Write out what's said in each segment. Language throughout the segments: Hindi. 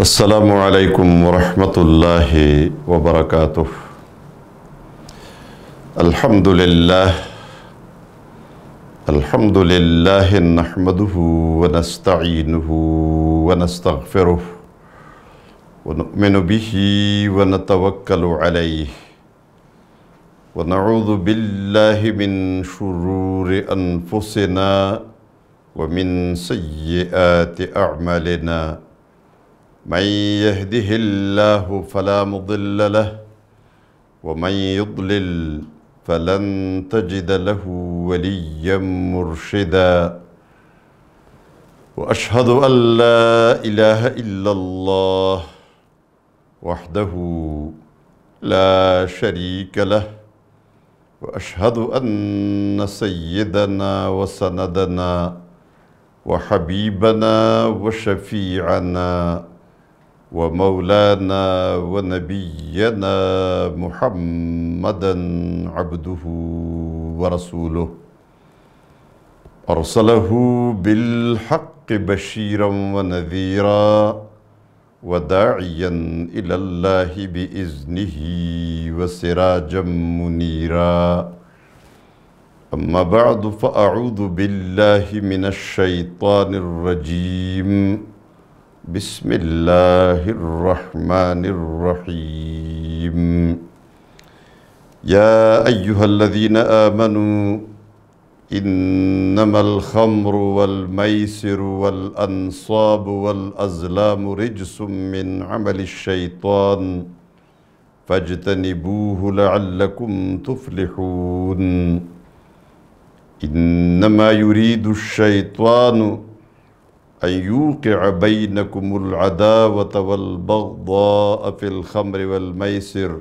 السلام عليكم ورحمة الله وبركاته الحمد لله الحمد لله نحمده ونستعينه ونستغفره ونؤمن به ونتوكل عليه ونعوذ بالله من شرور أنفسنا ومن سيئات أعمالنا من يهده الله فلا مضل له ومن يضلل فلن تجد له وليا مرشدا واشهد ان لا اله الا الله وحده لا شريك له واشهد ان سيدنا وسندنا وحبيبنا وشفيعنا ومولانا ونبينا محمدا عبده ورسوله أرسله بالحق بشيرا ونذيرا وداعيا إلى الله بإذنه وسراجا منيرا أما بعد فأعوذ بالله من الشيطان الرجيم بسم الله الرحمن الرحيم يا أيها الذين آمنوا إنما الخمر والميسر والأنصاب والأزلام رجس من عمل الشيطان فاجتنبوه لعلكم تفلحون إنما يريد الشيطان أن يوقع بينكم العداوة والبغضاء في الخمر والميسر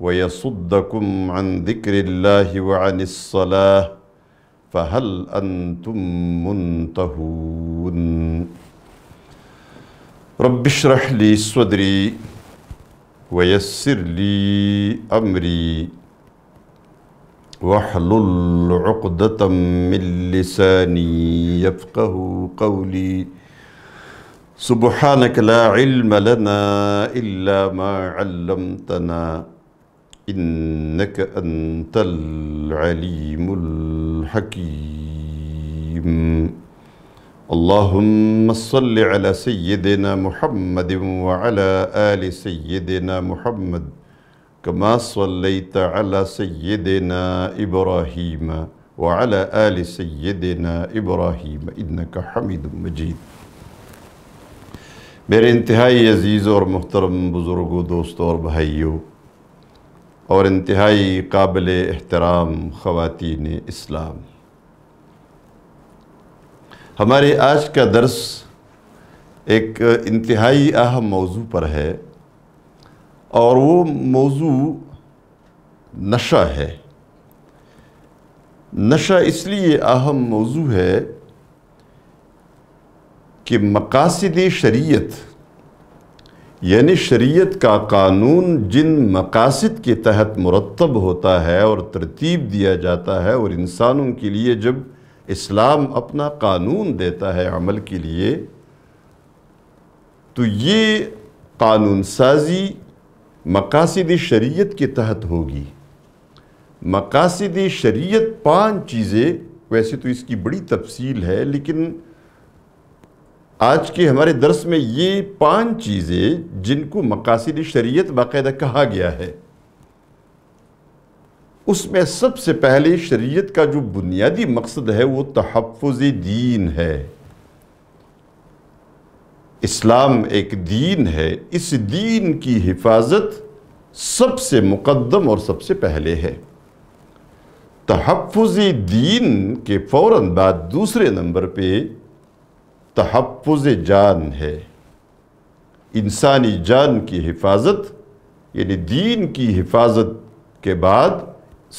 ويصدكم عن ذكر الله وعن الصلاة فهل أنتم منتهون رب اشرح لي صدري ويسر لي أمري واحلل عقدة من لساني يفقه قولي سبحانك لا علم لنا إلا ما علمتنا إنك أنت العليم الحكيم اللهم صل على سيدنا محمد وعلى آل سيدنا محمد كما صليت على سيدنا إبراهيم وعلى آل سيدنا إبراهيم का حميد मजीद मेरे इंतहाई अज़ीज़ और मोहतरम बुज़ुर्गों दोस्तों और भाइयों और इंतहाई काबिल एहतराम ख़वातीन इस्लाम हमारे आज का दर्स एक इंतहाई अहम मौजू पर है और वो मौजू नशा है नशा इसलिए अहम मौजू है कि मकासद शरीयत यानी शरीयत का कानून जिन मकासद के तहत मुरतब होता है और तरतीब दिया जाता है और इंसानों के लिए जब इस्लाम अपना कानून देता है अमल के लिए तो ये कानून साजी मकासद शरीयत के तहत होगी मकासद शरीयत पांच चीज़ें वैसे तो इसकी बड़ी तफसील है लेकिन आज के हमारे दर्स में ये पांच चीज़ें जिनको मकासद शरीयत बाकायदा कहा गया है उसमें सबसे पहले शरीयत का जो बुनियादी मकसद है वो तहफ़ दीन है इस्लाम एक दीन है इस दीन की हिफाजत सबसे मुकदम और सबसे पहले है तहफ़ दीन के फ़ौर बाद दूसरे नंबर पे तहफ़ जान है इंसानी जान की हिफाजत यानी दीन की हिफाजत के बाद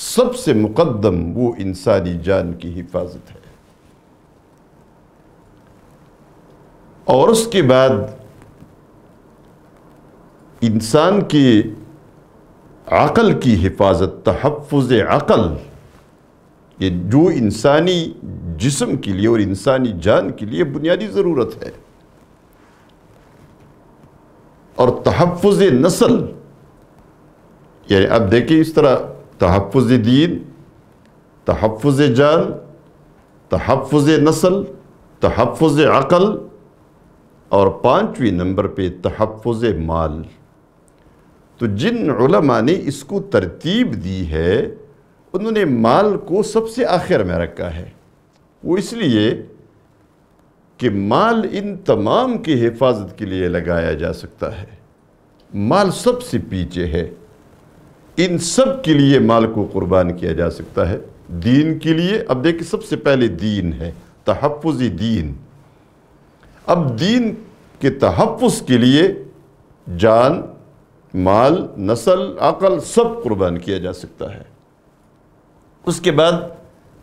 सबसे मुकदम वो इंसानी जान की हिफाजत है और उसके बाद इंसान की अक़ल की हिफाजत तहफ़ अक़ल ये जो इंसानी जिसम के लिए और इंसानी जान के लिए बुनियादी ज़रूरत है और तहफ़ नस्ल यानी अब देखिए इस तरह तहफ़ दीन तहफ़ जान तहफ़ नस्ल तहफ़ अक़ल और पाँचवीं नंबर पर तहफ़ माल तो जिन उलमा ने इसको तरतीब दी है उन्होंने माल को सबसे आखिर में रखा है वो इसलिए कि माल इन तमाम की हिफाजत के लिए लगाया जा सकता है माल सबसे पीछे है इन सब के लिए माल को कुर्बान किया जा सकता है दीन के लिए अब देखिए सबसे पहले दीन है तहफ़ी दीन अब दीन के तहफ़ के लिए जान माल नस्ल अकल सब कुर्बान किया जा सकता है उसके बाद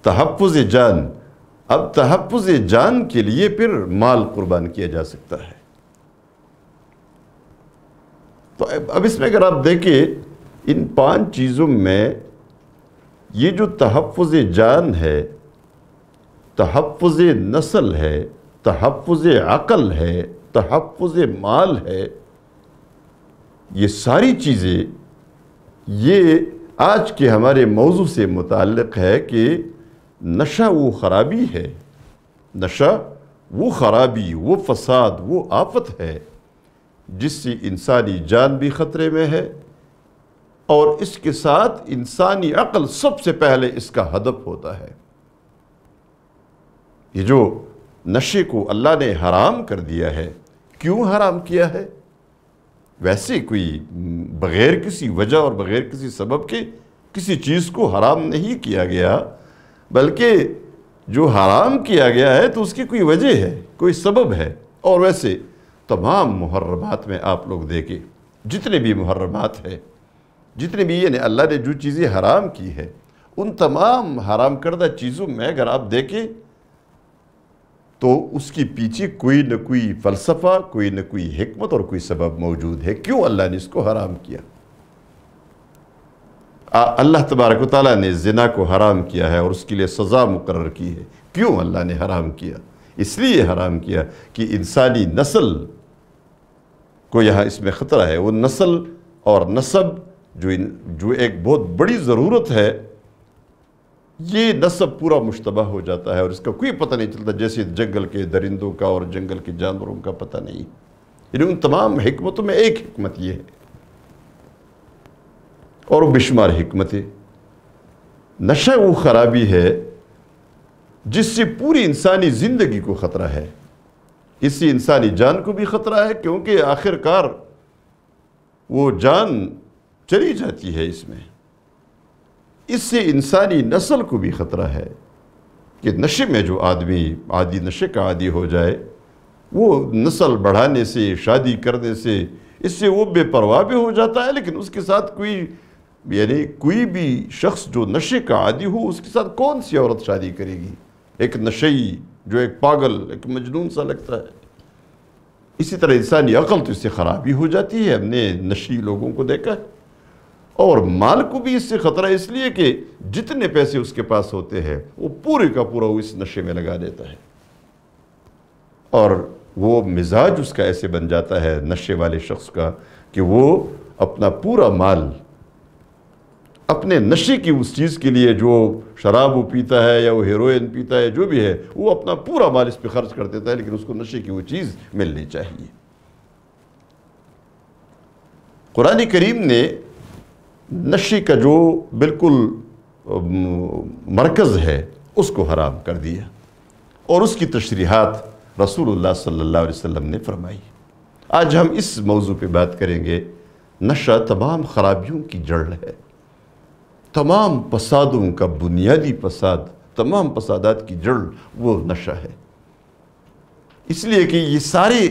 तहफ़ जान अब तहफ़ जान के लिए फिर माल कुर्बान किया जा सकता है तो अब इसमें अगर आप देखें इन पांच चीज़ों में ये जो तहफ़ जान है तहफ़ नस्ल है तहफ़ अक़ल है तहफ़ माल है ये सारी चीज़ें ये आज के हमारे मौजू से मुतल है कि नशा वो ख़राबी है नशा वो ख़राबी वो फसाद वो आफत है जिससे इंसानी जान भी ख़तरे में है और इसके साथ इंसानी अक़ल सबसे पहले इसका हदफ होता है ये जो नशे को अल्लाह ने हराम कर दिया है क्यों हराम किया है वैसे कोई बग़ैर किसी वजह और बग़ैर किसी सबब के किसी चीज़ को हराम नहीं किया गया बल्कि जो हराम किया गया है तो उसकी कोई वजह है कोई सबब है और वैसे तमाम मुहर्रमात में आप लोग देखें जितने भी मुहर्रमात है जितने भी ये अल्लाह ने जो चीज़ें हराम की है उन तमाम हराम करदा चीज़ों में अगर आप देखें तो उसके पीछे कोई न कोई फ़लसफ़ा कोई न कोई हमत और कोई सबब मौजूद है क्यों अल्लाह ने इसको हराम किया आ, अल्लाह तबारक ताली ने जना को हराम किया है और उसके लिए सज़ा मुकर की है क्यों अल्लाह ने हराम किया इसलिए हराम किया कि इंसानी नस्ल को यहाँ इसमें ख़तरा है वो नस्ल और नसब जो इन, जो एक बहुत बड़ी ज़रूरत है ये नसब पूरा मुशतबा हो जाता है और इसका कोई पता नहीं चलता जैसे जंगल के दरिंदों का और जंगल के जानवरों का पता नहीं इन उन तमाम हमतों में एक हमत ये है और बेशुमार हमतें नशा वो ख़राबी है जिससे पूरी इंसानी ज़िंदगी को ख़तरा है इससे इंसानी जान को भी ख़तरा है क्योंकि आखिरकार वो जान चली जाती है इसमें इससे इंसानी नस्ल को भी ख़तरा है कि नशे में जो आदमी आदि नशे का आदि हो जाए वो नस्ल बढ़ाने से शादी करने से इससे वो बेपरवाह भी हो जाता है लेकिन उसके साथ कोई यानी कोई भी शख्स जो नशे का आदि हो उसके साथ कौन सी औरत शादी करेगी एक नशे जो एक पागल एक मजनून सा लगता है इसी तरह इंसानी अकल तो इससे ख़राब ही हो जाती है हमने नशी लोगों को देखा है और माल को भी इससे ख़तरा इसलिए कि जितने पैसे उसके पास होते हैं वो पूरे का पूरा वो इस नशे में लगा देता है और वो मिजाज उसका ऐसे बन जाता है नशे वाले शख्स का कि वो अपना पूरा माल अपने नशे की उस चीज़ के लिए जो शराब वो पीता है या वो हीरोइन पीता है जो भी है वो अपना पूरा माल इस पर खर्च कर देता है लेकिन उसको नशे की वो चीज़ मिलनी चाहिए कुरान करीम ने नशी का जो बिल्कुल मरकज़ है उसको हराम कर दिया और उसकी तशरीहत रसूलुल्लाह सल्लल्लाहु अलैहि वसल्लम ने फरमाई आज हम इस मौजू पे बात करेंगे नशा तमाम ख़राबियों की जड़ है तमाम पसादों का बुनियादी पसाद तमाम पसादात की जड़ वो नशा है इसलिए कि ये सारे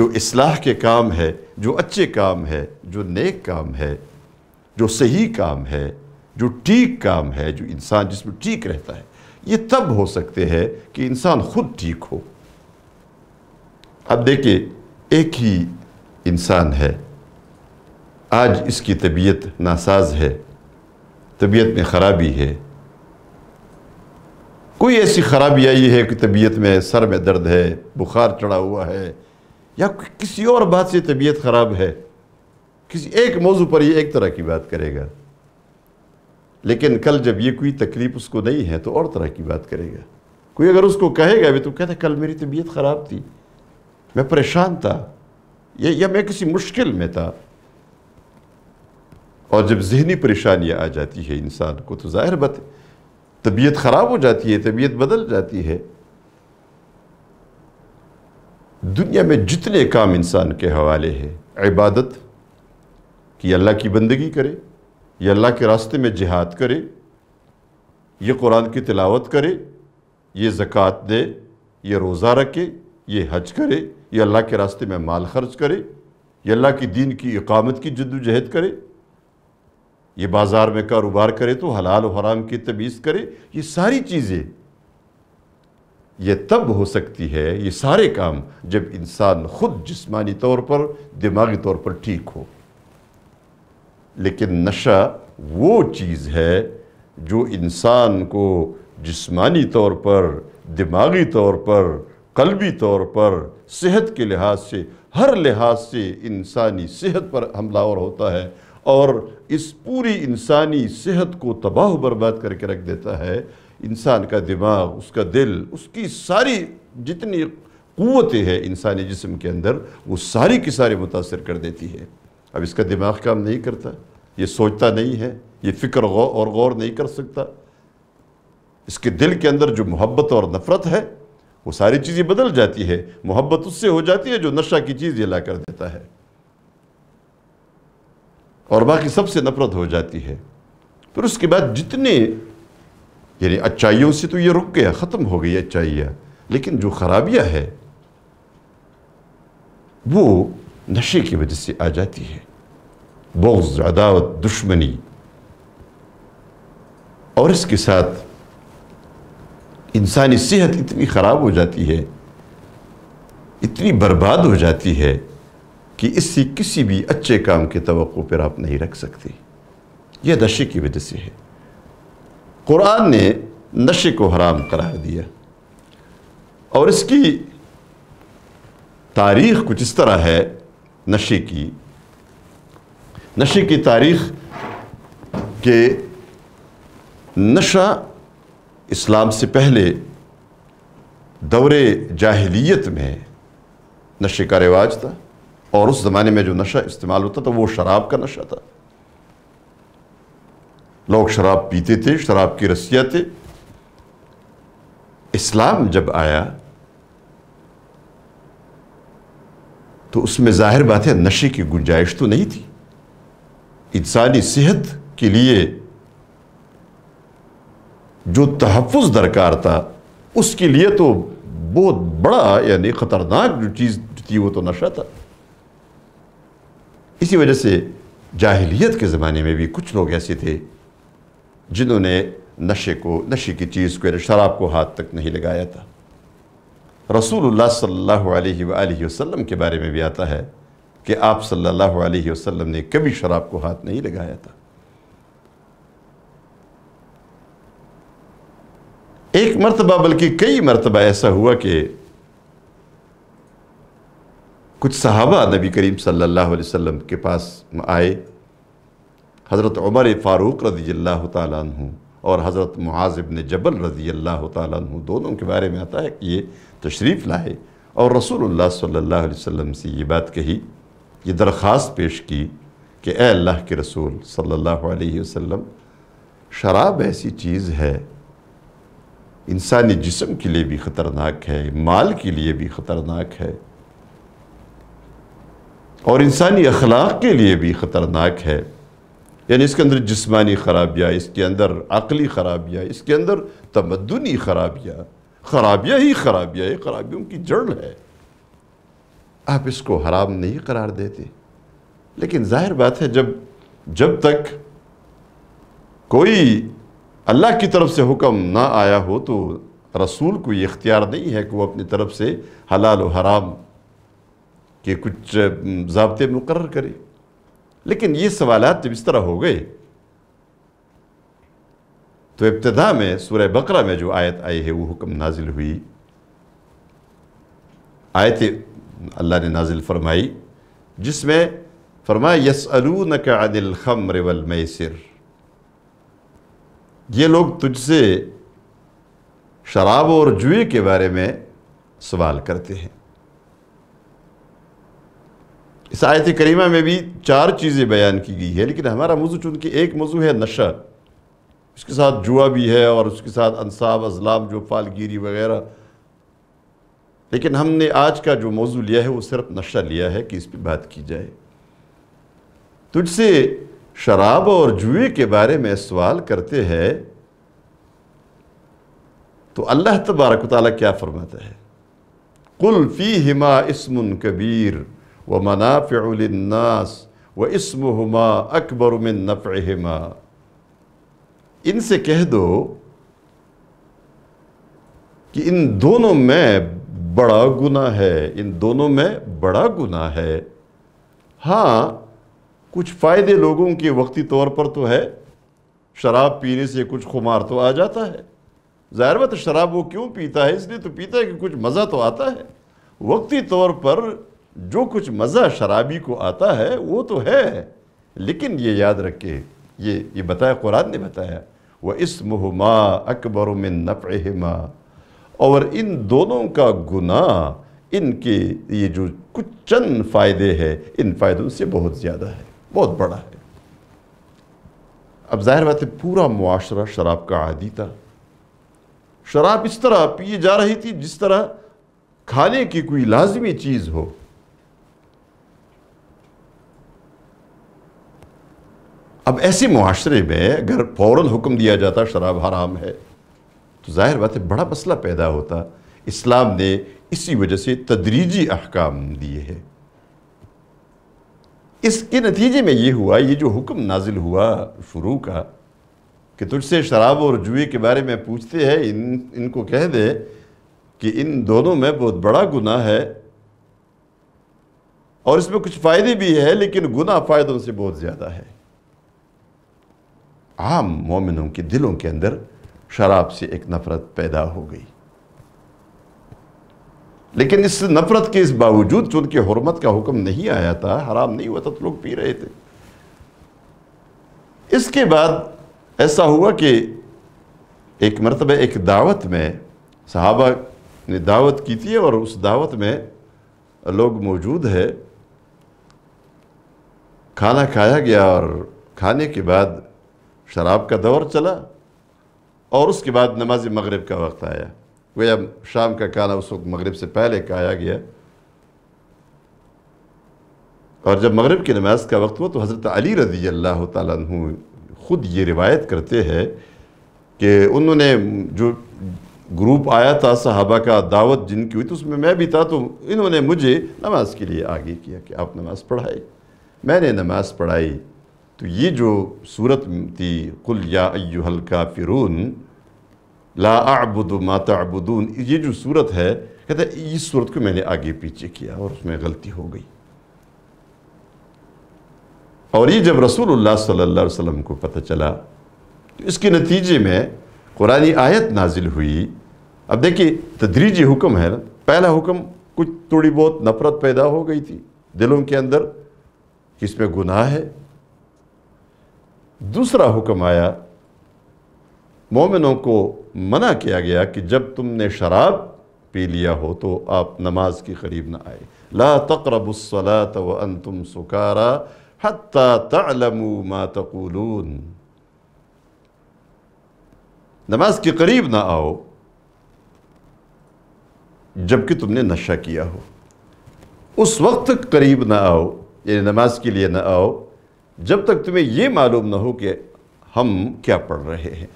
जो इसलाह के काम है जो अच्छे काम है जो नेक काम है जो सही काम है जो ठीक काम है जो इंसान जिसमें ठीक रहता है ये तब हो सकते हैं कि इंसान खुद ठीक हो अब देखिए एक ही इंसान है आज इसकी तबीयत नासाज है तबीयत में ख़राबी है कोई ऐसी ख़राबी आई है कि तबीयत में सर में दर्द है बुखार चढ़ा हुआ है या किसी और बात से तबीयत ख़राब है किसी एक मौजू पर ये एक तरह की बात करेगा लेकिन कल जब ये कोई तकलीफ उसको नहीं है तो और तरह की बात करेगा कोई अगर उसको कहेगा भी तो कहते कल मेरी तबीयत ख़राब थी मैं परेशान था या, या मैं किसी मुश्किल में था और जब जहनी परेशानियाँ आ जाती है इंसान को तो ज़ाहिर बात तबीयत ख़राब हो जाती है तबीयत बदल जाती है दुनिया में जितने काम इंसान के हवाले है इबादत कि अल्लाह की बंदगी करे ये अल्लाह के रास्ते में जिहाद करे ये कुरान की तिलावत करे ये ज़क़़त दे ये रोज़ा रखे ये हज करे ये अल्लाह के रास्ते में माल खर्च करे ये अल्लाह की दीन की इकामत की जद्दोजहद करे ये बाज़ार में कारोबार करे तो हलाल हराम की तमीज़ करे ये सारी चीज़ें ये तब हो सकती है ये सारे काम जब इंसान ख़ुद जिस्मानी तौर पर दिमागी तौर पर ठीक हो लेकिन नशा वो चीज़ है जो इंसान को जिस्मानी तौर पर दिमागी तौर पर कलबी तौर पर सेहत के लिहाज से हर लिहाज से इंसानी सेहत पर हमलावर होता है और इस पूरी इंसानी सेहत को तबाह बर्बाद करके रख देता है इंसान का दिमाग उसका दिल उसकी सारी जितनी क़वतें हैं इंसानी जिसम के अंदर वो सारी की सारी मुतासर कर देती है अब इसका दिमाग काम नहीं करता ये सोचता नहीं है ये फ़िक्र गौ और गौर नहीं कर सकता इसके दिल के अंदर जो मोहब्बत और नफ़रत है वो सारी चीज़ें बदल जाती है मोहब्बत उससे हो जाती है जो नशा की चीज़ ये ला कर देता है और बाकी सबसे नफ़रत हो जाती है फिर उसके बाद जितने यानी अच्छाइयों से तो ये रुक गया ख़त्म हो गई अच्छाइयाँ लेकिन जो खराबियाँ है वो नशे की वजह से आ जाती है बुग्ज अदावत दुश्मनी और इसके साथ इंसानी सेहत इतनी ख़राब हो जाती है इतनी बर्बाद हो जाती है कि इससे किसी भी अच्छे काम के तो पर आप नहीं रख सकते यह नशे की वजह से है कुरान ने नशे को हराम करार दिया और इसकी तारीख़ कुछ इस तरह है नशे की नशे की तारीख़ के नशा इस्लाम से पहले दौरे जाहलीत में नशे का रिवाज था और उस ज़माने में जो नशा इस्तेमाल होता था वो शराब का नशा था लोग शराब पीते थे शराब की रस्सियाँ थे इस्लाम जब आया तो उसमें ज़ाहिर बात है नशे की गुंजाइश तो नहीं थी इंसानी सेहत के लिए जो तहफ़ दरकार था उसके लिए तो बहुत बड़ा यानी ख़तरनाक जो चीज़ थी वो तो नशा था इसी वजह से जाहिलियत के ज़माने में भी कुछ लोग ऐसे थे जिन्होंने नशे को नशे की चीज़ को शराब को हाथ तक नहीं लगाया था रसूल सल्लल्लाहु अलैहि वसल्लम के बारे में भी आता है कि आप सल्लल्लाहु अलैहि वसल्लम ने कभी शराब को हाथ नहीं लगाया था एक मरतबा बल्कि कई मरतबा ऐसा हुआ कि कुछ सहाबा नबी करीम सल्लल्लाहु अलैहि वसल्लम के पास आए हज़रत उमर फ़ारूक रजी अल्लाह तुम और हज़रत मुआज़ब ने जबल रजी अल्लाह तु दोनों के बारे में आता है कि ये तशरीफ़ लाए और रसूलुल्लाह सल्लल्लाहु अलैहि वसल्लम से ये बात कही ये दरख्वास्त पेश की कि ए अल्लाह के रसूल सल्लल्लाहु अलैहि वसल्लम शराब ऐसी चीज़ है इंसानी जिसम के लिए भी ख़तरनाक है माल के लिए भी ख़तरनाक है और इंसानी अखलाक के लिए भी ख़तरनाक है यानी इसके अंदर जिस्मानी खराबियाँ इसके अंदर अकली खराबियाँ इसके अंदर तमदनी खराबियाँ खराबियाँ ही खराबियाँ खराबियों की जड़ है आप इसको हराम नहीं करार देते लेकिन जाहिर बात है जब जब तक कोई अल्लाह की तरफ से हुक्म ना आया हो तो रसूल को ये इख्तियार नहीं है कि वो अपनी तरफ से हलाल और हराम के कुछ जबते मुकर करे लेकिन ये सवाल जब इस तरह हो गए तो इब्तदा में सूर्य बकरा में जो आयत आई है वो हुक्म नाजिल हुई आयत अल्लाह ने नाजिल फरमाई जिसमें फरमाया यसअलून का अदिल खमर वलमसर ये लोग तुझसे शराब और जुए के बारे में सवाल करते हैं इस आयत करीमा में भी चार चीज़ें बयान की गई है लेकिन हमारा मौजू चूंकि एक मौजू है नशा उसके साथ जुआ भी है और उसके साथ अनसाब अजलाब जो फालगिरी वगैरह लेकिन हमने आज का जो मौजू लिया है वो सिर्फ नशा लिया है कि इस पर बात की जाए तुझसे शराब और जुए के बारे में सवाल करते हैं तो अल्लाह तबारक ताली क्या फरमाता है कुल फ़ी हिमा इसमन कबीर व मनाफ़नास व इसम हमा अकबर में नफ़मा इनसे कह दो कि इन दोनों में बड़ा गुना है इन दोनों में बड़ा गुना है हाँ कुछ फ़ायदे लोगों के वक्ती तौर पर तो है शराब पीने से कुछ खुमार तो आ जाता है ज़ाहिर बात शराब वो क्यों पीता है इसलिए तो पीता है कि कुछ मज़ा तो आता है वक्ती तौर पर जो कुछ मज़ा शराबी को आता है वो तो है लेकिन ये याद रखे ये ये बताया कुरान ने बताया वह इस मुहमा अकबर में नफ़ और इन दोनों का गुना इनके ये जो कुछ चंद फ़ायदे हैं इन फ़ायदों से बहुत ज़्यादा है बहुत बड़ा है अब जाहिर बात है पूरा मुआशरा शराब का आदि था शराब इस तरह पी जा रही थी जिस तरह खाने की कोई लाजमी चीज़ हो अब ऐसे मुआरे में अगर फौरन हुक्म दिया जाता शराब हराम है तो ज़ाहिर बात है बड़ा मसला पैदा होता इस्लाम ने इसी वजह से तदरीजी अहकाम दिए हैं इसके नतीजे में ये हुआ ये जो हुक्म नाजिल हुआ शुरू का कि तुझसे शराब और जुए के बारे में पूछते हैं इन इनको कह दे कि इन दोनों में बहुत बड़ा गुना है और इसमें कुछ फ़ायदे भी है लेकिन गुना फ़ायदों से बहुत ज़्यादा है आम मोमिनों के दिलों के अंदर शराब से एक नफ़रत पैदा हो गई लेकिन इस नफ़रत के इस बावजूद चूंकि हरमत का हुक्म नहीं आया था हराम नहीं हुआ था तो लोग पी रहे थे इसके बाद ऐसा हुआ कि एक मरतब एक दावत में सहाबा ने दावत की थी और उस दावत में लोग मौजूद है खाना खाया गया और खाने के बाद शराब का दौर चला और उसके बाद नमाज मगरब का वक्त आया गोया शाम का खाना उस वक्त मगरब से पहले खाया गया और जब मगरब की नमाज का वक्त हुआ तो हज़रत अली रज़ी अल्लाह तु ख़ुद ये रिवायत करते हैं कि उन्होंने जो ग्रुप आया था सहाबा का दावत जिनकी हुई तो उसमें मैं भी था तो इन्होंने मुझे नमाज के लिए आगे किया कि आप नमाज़ पढ़ाई मैंने नमाज़ पढ़ाई तो ये जो सूरत थी कुल या अयुहल का फ़िरून माता अबुदून ये जो सूरत है कहते हैं इस सूरत को मैंने आगे पीछे किया और उसमें गलती हो गई और ये जब रसूलुल्लाह सल्लल्लाहु अलैहि वसल्लम को पता चला तो इसके नतीजे में कुरानी आयत नाजिल हुई अब देखिए तदरीजी हुक्म है ना पहला हुक्म कुछ थोड़ी बहुत नफ़रत पैदा हो गई थी दिलों के अंदर कि इसमें गुनाह है दूसरा हुक्म आया मोमिनों को मना किया गया कि जब तुमने शराब पी लिया हो तो आप नमाज के करीब ना आए ला तकरबसलात व अन तुम सुकारा हत्ता तलमू मा नमाज के करीब ना आओ जबकि तुमने नशा किया हो उस वक्त करीब ना आओ यानी नमाज के लिए ना आओ जब तक तुम्हें ये मालूम ना हो कि हम क्या पढ़ रहे हैं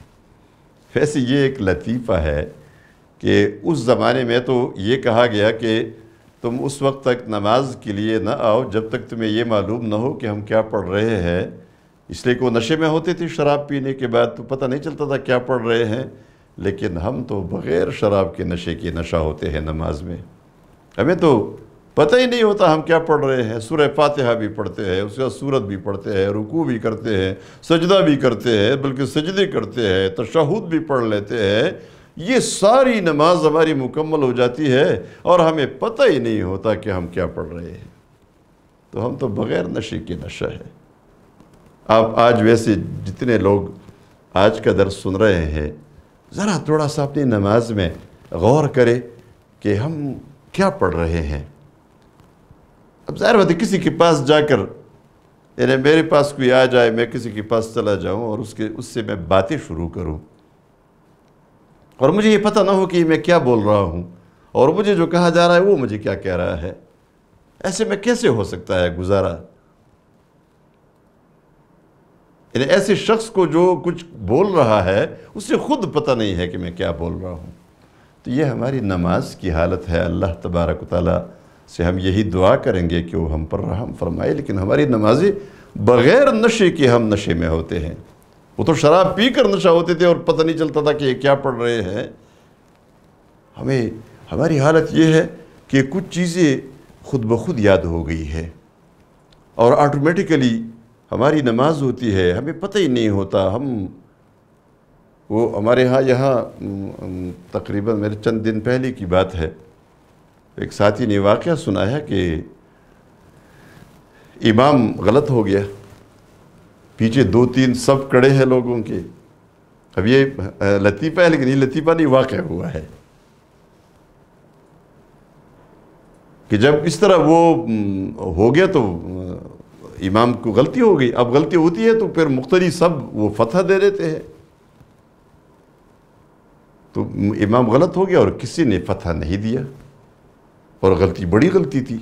वैसे ये एक लतीफ़ा है कि उस ज़माने में तो ये कहा गया कि तुम उस वक्त तक नमाज के लिए ना आओ जब तक तुम्हें ये मालूम ना हो कि हम क्या पढ़ रहे हैं इसलिए को नशे में होते थे शराब पीने के बाद तो पता नहीं चलता था क्या पढ़ रहे हैं लेकिन हम तो बग़ैर शराब के नशे के नशा होते हैं नमाज में हमें तो पता ही नहीं होता हम क्या पढ़ रहे हैं सुरह फातिहा भी पढ़ते हैं उसके बाद सूरत भी पढ़ते हैं रुकू भी करते हैं सजदा भी करते हैं बल्कि सजदे करते हैं तशहद भी पढ़ लेते हैं ये सारी नमाज हमारी मुकम्मल हो जाती है और हमें पता ही नहीं होता कि हम क्या पढ़ रहे हैं तो हम तो बग़ैर नशे के नशा है आप आज वैसे जितने लोग आज का दर्स सुन रहे हैं ज़रा थोड़ा सा अपनी नमाज में गौर करें कि हम क्या पढ़ रहे हैं अब ज़ाहिर बात है किसी के पास जाकर यानी मेरे पास कोई आ जाए मैं किसी के पास चला जाऊं और उसके उससे मैं बातें शुरू करूं और मुझे ये पता ना हो कि मैं क्या बोल रहा हूं और मुझे जो कहा जा रहा है वो मुझे क्या कह रहा है ऐसे में कैसे हो सकता है गुजारा यानी ऐसे शख्स को जो कुछ बोल रहा है उसे खुद पता नहीं है कि मैं क्या बोल रहा हूँ तो ये हमारी नमाज की हालत है अल्लाह तबारक ताली से हम यही दुआ करेंगे कि वो हम पर रहम फरमाए लेकिन हमारी नमाजी बग़ैर नशे के हम नशे में होते हैं वो तो शराब पी कर नशा होते थे और पता नहीं चलता था कि ये क्या पढ़ रहे हैं हमें हमारी हालत ये है कि कुछ चीज़ें खुद ब खुद याद हो गई है और ऑटोमेटिकली हमारी नमाज होती है हमें पता ही नहीं होता हम वो हमारे यहाँ यहाँ तकरीबन मेरे चंद दिन पहले की बात है एक साथी ने वाक़ सुना है कि इमाम गलत हो गया पीछे दो तीन सब कड़े हैं लोगों के अब ये लतीफ़ा है लेकिन ये लतीफ़ा नहीं वाक़ हुआ है कि जब इस तरह वो हो गया तो इमाम को गलती हो गई अब गलती होती है तो फिर मुख्तरी सब वो फतह दे देते हैं तो इमाम गलत हो गया और किसी ने फतह नहीं दिया और गलती बड़ी गलती थी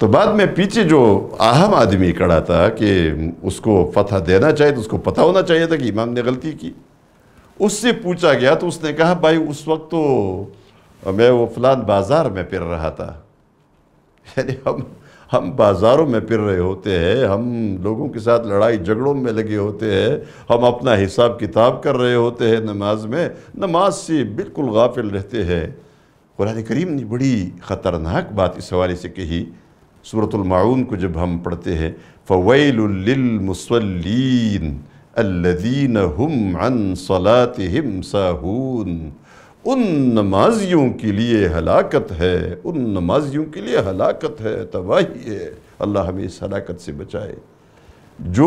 तो बाद में पीछे जो अहम आदमी खड़ा था कि उसको फतह देना चाहिए तो उसको पता होना चाहिए था कि इमाम ने गलती की उससे पूछा गया तो उसने कहा भाई उस वक्त तो मैं वो फलान बाज़ार में फिर रहा था यानी हम हम बाज़ारों में फिर रहे होते हैं हम लोगों के साथ लड़ाई झगड़ों में लगे होते हैं हम अपना हिसाब किताब कर रहे होते हैं नमाज में नमाज से बिल्कुल गाफिल रहते हैं कुरान करीम ने बड़ी ख़तरनाक बात इस हवाले से कही सूरतमाउन को जब हम पढ़ते हैं फ़वैलमसलिन अल्लदीन हम अन सलात हम साहून उन नमाजियों के लिए हलाकत है उन नमाजियों के लिए हलाकत है तबाही है अल्लाह हमें इस हलाकत से बचाए जो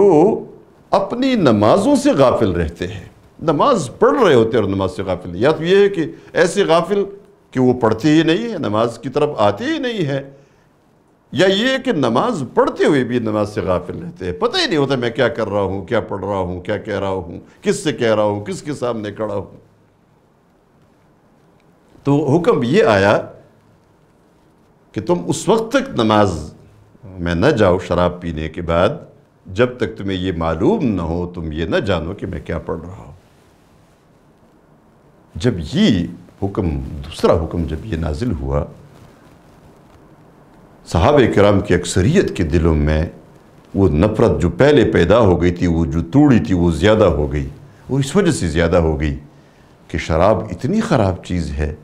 अपनी नमाजों से गाफिल रहते हैं नमाज पढ़ रहे होते हैं और नमाज से गाफिल या तो ये है कि ऐसे गाफिल कि वो पढ़ते ही नहीं है नमाज की तरफ आते ही नहीं है या ये कि नमाज पढ़ते हुए भी नमाज से गाफिल रहते हैं पता ही नहीं होता मैं क्या कर रहा हूँ क्या पढ़ रहा हूँ क्या कह रहा हूँ किस से कह रहा हूँ किसके सामने खड़ा हूँ तो हुक्म ये आया कि तुम उस वक्त तक नमाज में न जाओ शराब पीने के बाद जब तक तुम्हें ये मालूम ना हो तुम ये ना जानो कि मैं क्या पढ़ रहा हूँ जब ये हुक्म दूसरा हुक्म जब ये नाजिल हुआ साहब कराम की अक्सरियत के दिलों में वो नफ़रत जो पहले पैदा हो गई थी वो जो तोड़ी थी वो ज़्यादा हो गई वो इस वजह से ज़्यादा हो गई कि शराब इतनी ख़राब चीज़ है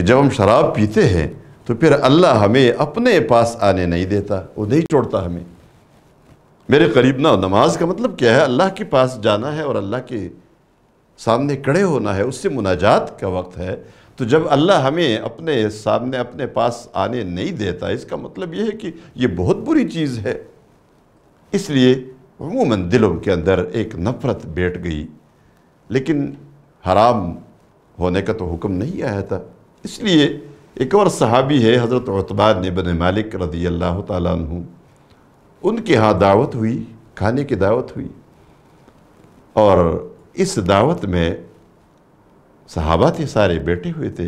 कि जब हम शराब पीते हैं तो फिर अल्लाह हमें अपने पास आने नहीं देता वो नहीं छोड़ता हमें मेरे करीब ना नमाज का मतलब क्या है अल्लाह के पास जाना है और अल्लाह के सामने खड़े होना है उससे मुनाजात का वक्त है तो जब अल्लाह हमें अपने सामने अपने पास आने नहीं देता इसका मतलब यह है कि ये बहुत बुरी चीज़ है इसलिए अमूमन दिलों के अंदर एक नफ़रत बैठ गई लेकिन हराम होने का तो हुक्म नहीं आया था इसलिए एक और सहाबी है हज़रत उतबाद ने बन मालिक रदी अल्लाह तु उनके यहाँ दावत हुई खाने की दावत हुई और इस दावत में सहाबा थे सारे बैठे हुए थे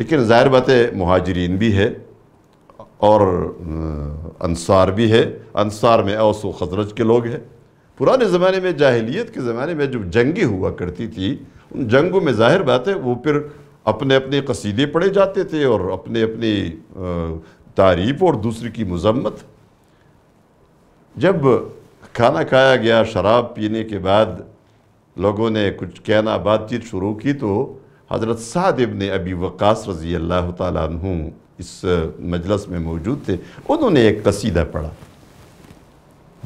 लेकिन ज़ाहिर बात है महाजरीन भी है और अनसार भी है अंसार में औस खजरज के लोग हैं पुराने ज़माने में जाहिलियत के ज़माने में जब जंगे हुआ करती थी उन जंगों में ज़ाहिर बात है वो फिर अपने अपने कसीदे पढ़े जाते थे और अपने अपने तारीफ और दूसरे की मजम्मत जब खाना खाया गया शराब पीने के बाद लोगों ने कुछ कहना बातचीत शुरू की तो हज़रत साद ने अबी वक़ास रज़ी अल्लाह तु इस मजलस में मौजूद थे उन्होंने एक कसीदा पढ़ा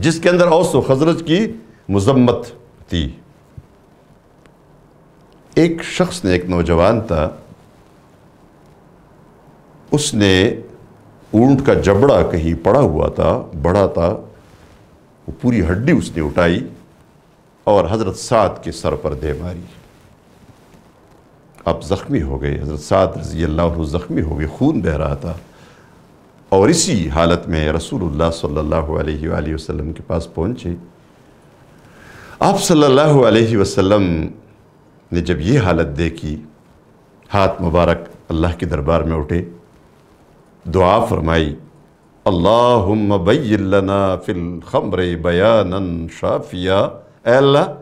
जिसके अंदर औस खजरज की मजम्मत थी एक शख्स ने एक नौजवान था उसने ऊंट का जबड़ा कहीं पड़ा हुआ था बड़ा था वो पूरी हड्डी उसने उठाई और हज़रत साद के सर पर दे मारी आप ज़ख्मी हो गए हज़रत साद रजी अल्लाह ज़ख्मी हो गए खून बह रहा था और इसी हालत में रसूलुल्लाह सल्लल्लाहु अलैहि वसल्लम के पास पहुंचे आप सल्लल्लाहु अलैहि वसल्लम ने जब ये हालत देखी हाथ मुबारक अल्लाह के दरबार में उठे दुआ फरमाई अल्लाहुम्मा बय्यिलना फिल बयानन शाफिया अल्लाह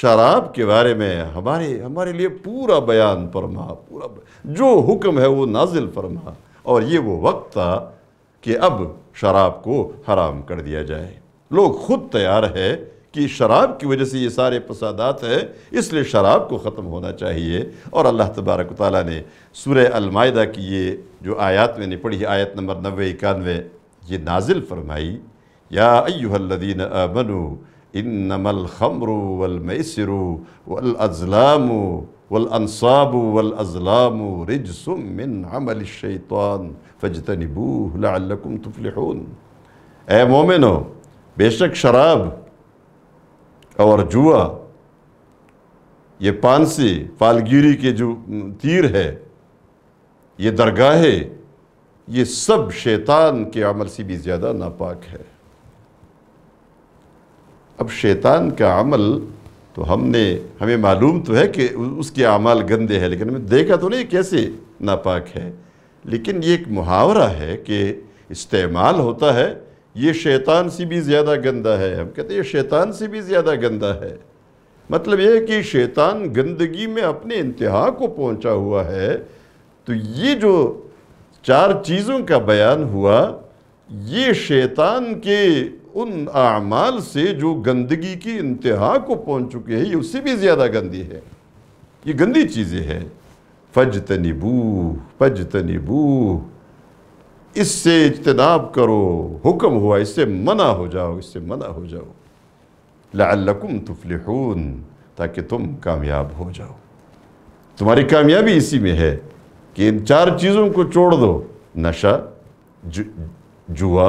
शराब के बारे में हमारे हमारे लिए पूरा बयान फरमा पूरा जो हुक्म है वो नाजिल फरमा और ये वो वक्त था कि अब शराब को हराम कर दिया जाए लोग खुद तैयार है कि शराब की वजह से ये सारे फसादात हैं इसलिए शराब को ख़त्म होना चाहिए और अल्लाह तबारक ताली ने सूर्य अलमायदा की ये जो आयात मैंने पढ़ी आयत नंबर नबे इक्यानवे ये नाजिल फरमाई या अयुहल्लिन अमनु इन नमल खमरु वल अजलामु वलअनसाबु वलअज़लामु रिजसमिन अमल शैतान फ़जतनबू लकुम तुफलहून ए मोमिनो बेशक शराब और जुआ ये पानसी फालगिरी के जो तीर है ये दरगाहे ये सब शैतान के अमल से भी ज़्यादा नापाक है अब शैतान का अमल तो हमने हमें मालूम तो है कि उसके अमाल गंदे हैं लेकिन हमें देखा तो नहीं कैसे नापाक है लेकिन ये एक मुहावरा है कि इस्तेमाल होता है ये शैतान से भी ज़्यादा गंदा है हम कहते हैं ये शैतान से भी ज़्यादा गंदा है मतलब यह है कि शैतान गंदगी में अपने इंतहा को पहुंचा हुआ है तो ये जो चार चीज़ों का बयान हुआ ये शैतान के उन आमाल से जो गंदगी की इंतहा को पहुंच चुके हैं ये उससे भी ज़्यादा गंदी है ये गंदी चीज़ें हैं फज तनिबू फज तनिबू इससे इजतनाब करो हुक्म हुआ इससे मना हो जाओ इससे मना हो जाओ लाकुम तुफलिहून ताकि तुम कामयाब हो जाओ तुम्हारी कामयाबी इसी में है कि इन चार चीज़ों को छोड़ दो नशा जु, जुआ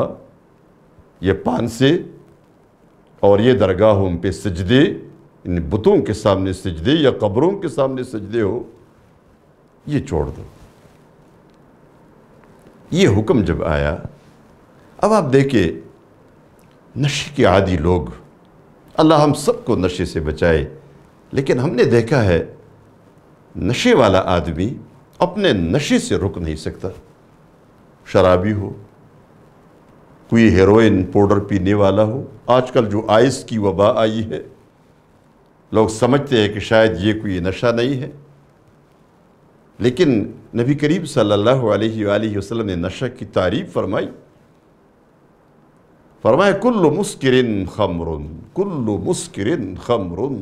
ये पान से और ये दरगाहों पे सजदे इन बुतों के सामने सजदे या कब्रों के सामने सजदे हो ये छोड़ दो ये हुक्म जब आया अब आप देखिए नशे के आदि लोग अल्लाह हम सबको नशे से बचाए लेकिन हमने देखा है नशे वाला आदमी अपने नशे से रुक नहीं सकता शराबी हो कोई हेरोइन पाउडर पीने वाला हो आजकल जो आइस की वबा आई है लोग समझते हैं कि शायद ये कोई नशा नहीं है लेकिन नबी करीब सल्लल्लाहु अलैहि वसल्लम ने नशा की तारीफ फरमाई फरमाया कुल्लु मुस्किरिन खमरुन कुल्लु मुस्किरिन खमरुन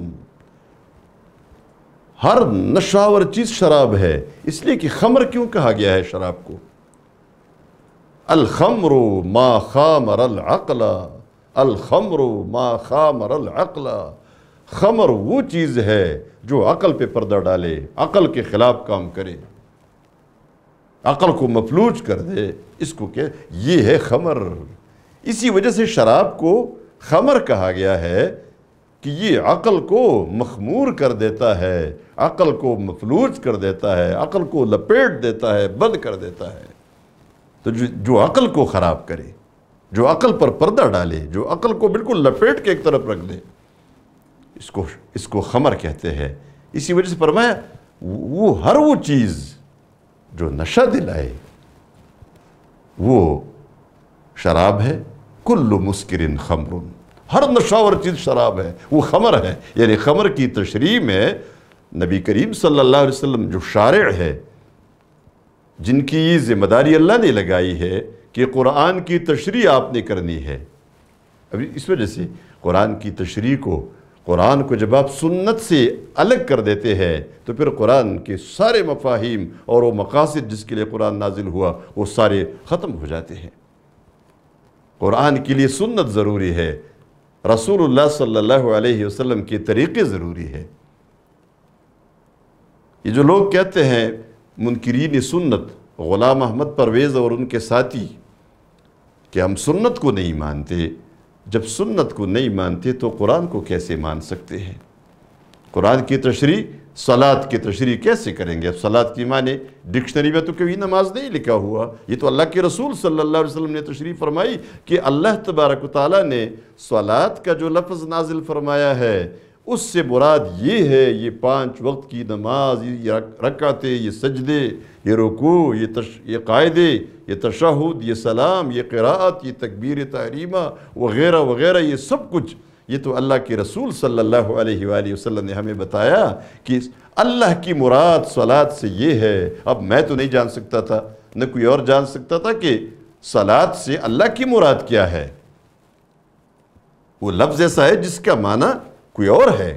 हर नशावर चीज़ शराब है इसलिए कि खमर क्यों कहा गया है शराब को खमरु मा खामर अल अकला खमरु मा खामर अल अकला खमर वो चीज़ है जो अकल पे पर्दा डाले अकल के ख़िलाफ़ काम करे अकल को मफलूज कर दे इसको क्या ये है खमर इसी वजह से शराब को खमर कहा गया है कि ये अकल को मखमूर कर देता है अकल को मफलूज कर देता है अकल को लपेट देता है बंद कर देता है तो जो जो अकल को ख़राब करे जो अकल पर पर्दा डाले जो अकल को बिल्कुल लपेट के एक तरफ रख दे इसको इसको खमर कहते हैं इसी वजह से फरमाया वो हर वो चीज़ जो नशा दिलाए वो शराब है कुल्लु मुस्किरिन खमरुन हर नशावर चीज़ शराब है वो खमर है यानी खमर की तशरी में नबी करीम सल्लल्लाहु अलैहि वसल्लम जो शार है जिनकी ये ज़िम्मेदारी अल्लाह ने लगाई है कि कुरान की तशरी आपने करनी है अभी इस वजह से कुरान की तशरी को कुरान को जब आप सुन्नत से अलग कर देते हैं तो फिर कुरान के सारे मफाहिम और वो मकासद जिसके लिए कुरान नाजिल हुआ वो सारे ख़त्म हो जाते हैं कुरान के लिए सुन्नत ज़रूरी है रसूलुल्लाह सल्लल्लाहु अलैहि वसल्लम के तरीक़े ज़रूरी है ये जो लोग कहते हैं मुनकरीन सुन्नत ग़ुलाम अहमद परवेज़ और उनके साथी कि हम सुन्नत को नहीं मानते जब सुन्नत को नहीं मानते तो कुरान को कैसे मान सकते हैं कुरान की तशरी सलात की तशरी कैसे करेंगे अब सलात की माने डिक्शनरी में तो कभी नमाज नहीं लिखा हुआ ये तो अल्लाह के रसूल सल्लल्लाहु अलैहि वसल्लम ने तशरी फरमाई कि अल्लाह तबारक ताली ने सलात का जो लफ्ज़ नाजिल फरमाया है उससे मुराद ये है ये पांच वक्त की नमाज ये रकाते ये सजदे ये रुकू ये तश ये कायदे ये तशहद ये सलाम ये क़रात ये तकबीर तहरीमा वगैरह वगैरह ये सब कुछ ये तो अल्लाह के रसूल सल्लल्लाहु अलैहि वसल्लम ने हमें बताया कि अल्लाह की मुराद सलात से ये है अब मैं तो नहीं जान सकता था न कोई और जान सकता था कि सलात से अल्लाह की मुराद क्या है वो लफ्ज़ ऐसा है जिसका माना कोई और है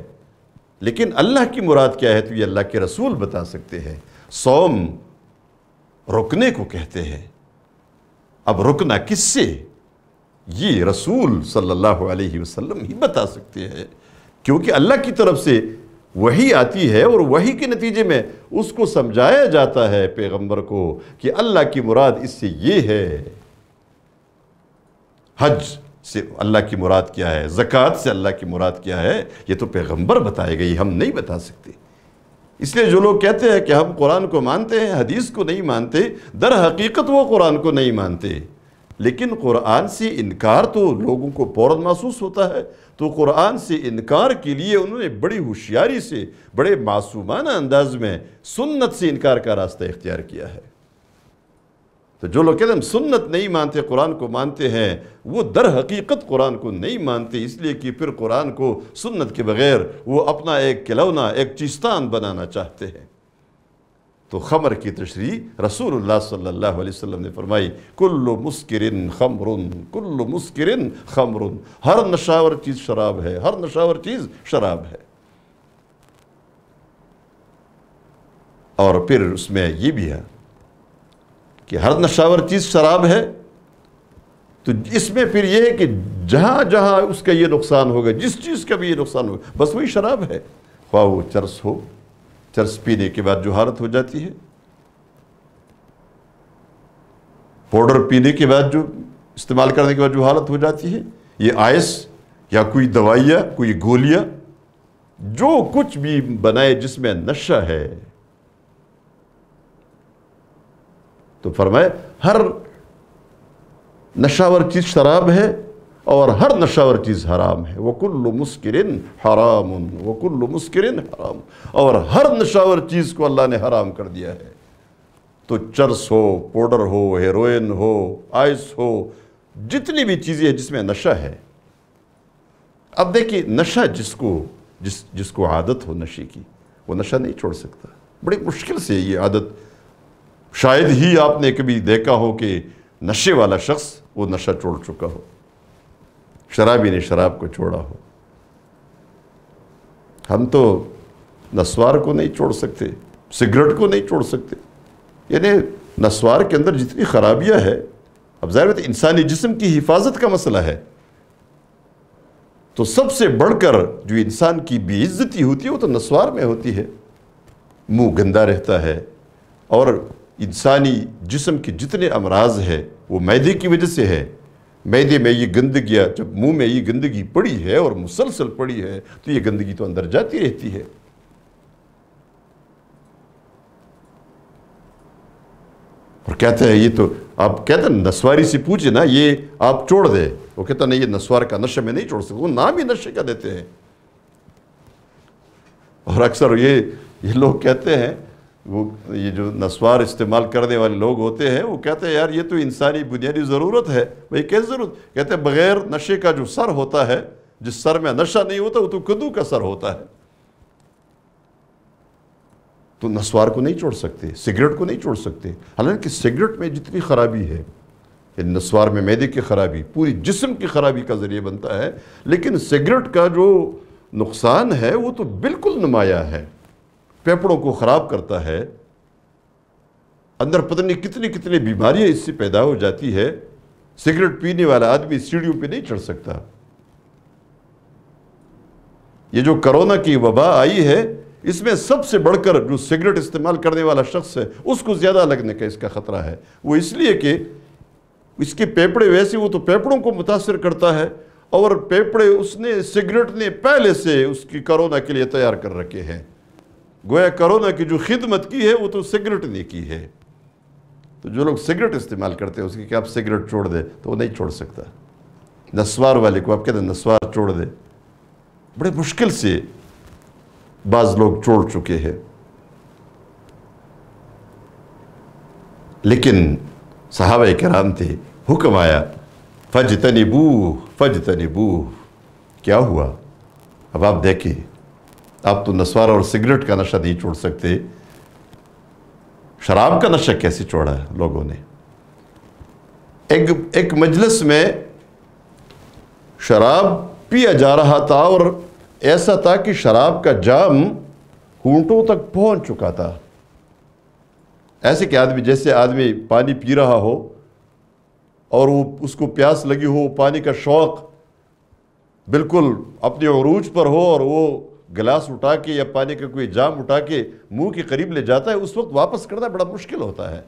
लेकिन अल्लाह की मुराद क्या है तो ये अल्लाह के रसूल बता सकते हैं सोम रुकने को कहते हैं अब रुकना किससे ये रसूल सल्लल्लाहु अलैहि वसल्लम ही बता सकते हैं क्योंकि अल्लाह की तरफ से वही आती है और वही के नतीजे में उसको समझाया जाता है पैगंबर को कि अल्लाह की मुराद इससे ये है हज से अल्लाह की मुराद क्या है ज़क़़त से अल्लाह की मुराद क्या है ये तो पैगंबर बताए गई हम नहीं बता सकते इसलिए जो लोग कहते हैं कि हम कुरान को मानते हैं हदीस को नहीं मानते दर हकीकत वो कुरान को नहीं मानते लेकिन कुरान से इनकार तो लोगों को फ़ौर महसूस होता है तो कुरान से इनकार के लिए उन्होंने बड़ी होशियारी से बड़े मासूमाना अंदाज में सुन्नत से इनकार का रास्ता इख्तियार किया है तो जो लोग कहते हैं हम सुन्नत नहीं मानते कुरान को मानते हैं वो दर हकीकत कुरान को नहीं मानते इसलिए कि फिर कुरान को सुन्नत के बगैर वो अपना एक खिलौना एक चिस्तान बनाना चाहते हैं तो खमर की तशरी रसूल सल्लल्लाहु अलैहि वसल्लम ने फरमाई कुल्लु मुस्किरिन खमरुन कुल्लु मुस्किरिन खमरुन हर नशावर चीज़ शराब है हर नशावर चीज़ शराब है और फिर उसमें ये भी है कि हर नशावर चीज़ शराब है तो इसमें फिर यह है कि जहाँ जहाँ उसका ये नुकसान होगा जिस चीज़ का भी ये नुकसान होगा बस वही शराब है वाह वो चरस हो चरस पीने के बाद जो हालत हो जाती है पाउडर पीने के बाद जो इस्तेमाल करने के बाद जो हालत हो जाती है ये आयस या कोई दवाइयाँ कोई गोलियाँ जो कुछ भी बनाए जिसमें नशा है तो फरमाए हर नशावर चीज़ शराब है और हर नशावर चीज़ हराम है कुल्लु मुस्किरिन हराम वकुल्लु मुस्किरिन हराम और हर नशावर चीज़ को अल्लाह ने हराम कर दिया है तो चर्स हो पाउडर हो हेरोइन हो आइस हो जितनी भी चीज़ें हैं जिसमें नशा है अब देखिए नशा जिसको जिस जिसको आदत हो नशे की वो नशा नहीं छोड़ सकता बड़ी मुश्किल से ये आदत शायद ही आपने कभी देखा हो कि नशे वाला शख्स वो नशा छोड़ चुका हो शराबी ने शराब को छोड़ा हो हम तो नस्वार को नहीं छोड़ सकते सिगरेट को नहीं छोड़ सकते यानी नस्वार के अंदर जितनी खराबियां है अब ज़ाहिर इंसानी जिसम की हिफाजत का मसला है तो सबसे बढ़कर जो इंसान की बेइज्जती होती है वो तो नस्वार में होती है मुंह गंदा रहता है और इंसानी जिसम के जितने अमराज है वो मैदे की वजह से है मैदे में ये गंदगी जब मुंह में ये गंदगी पड़ी है और मुसलसल पड़ी है तो ये गंदगी तो अंदर जाती रहती है और कहते हैं ये तो आप कहते नस्वारी से पूछे ना ये आप छोड़ दे वो कहता नहीं ये नस्वार का नशे में नहीं छोड़ सकता वो नाम ही नशे का देते हैं और अक्सर ये ये लोग कहते हैं वो ये जो नस्वार इस्तेमाल करने वाले लोग होते हैं वो कहते हैं यार ये तो इंसानी बुनियादी ज़रूरत है भाई कैसे ज़रूरत कहते हैं बग़ैर नशे का जो सर होता है जिस सर में नशा नहीं होता वो तो कदू का सर होता है तो नस्वार को नहीं छोड़ सकते सिगरेट को नहीं छोड़ सकते हालांकि सिगरेट में जितनी ख़राबी है नस्वार में मैदे की ख़राबी पूरी जिस्म की ख़राबी का ज़रिए बनता है लेकिन सिगरेट का जो नुकसान है वो तो बिल्कुल नुमाया है फेफड़ों को ख़राब करता है अंदर पता नहीं कितनी कितनी बीमारियां इससे पैदा हो जाती है सिगरेट पीने वाला आदमी सीढ़ियों पे नहीं चढ़ सकता ये जो कोरोना की वबा आई है इसमें सबसे बढ़कर जो सिगरेट इस्तेमाल करने वाला शख्स है उसको ज़्यादा लगने का इसका ख़तरा है वो इसलिए कि इसके पेपड़े वैसे वो तो पेपड़ों को मुतासर करता है और पेपड़े उसने सिगरेट ने पहले से उसकी कोरोना के लिए तैयार कर रखे हैं गोया करोना की जो खिदमत की है वो तो सिगरेट ने की है तो जो लोग सिगरेट इस्तेमाल करते हैं उसकी कि आप सिगरेट छोड़ दें तो वो नहीं छोड़ सकता नस्वार वाले को आप कहते हैं नस्वार छोड़ दे बड़े मुश्किल से बाज़ लोग छोड़ चुके हैं लेकिन सहाब कराम थे हुक्म आया फज तनिबू फज तनिबू क्या हुआ अब आप देखें आप तो नसवार और सिगरेट का नशा नहीं छोड़ सकते शराब का नशा कैसे छोड़ा है लोगों ने एक एक मजलिस में शराब पिया जा रहा था और ऐसा था कि शराब का जाम ऊंटों तक पहुंच चुका था ऐसे के आदमी जैसे आदमी पानी पी रहा हो और वो उसको प्यास लगी हो पानी का शौक़ बिल्कुल अपने अरूज पर हो और वो गिलास उठा के या पानी का कोई जाम उठा के मुंह के करीब ले जाता है उस वक्त वापस करना बड़ा मुश्किल होता है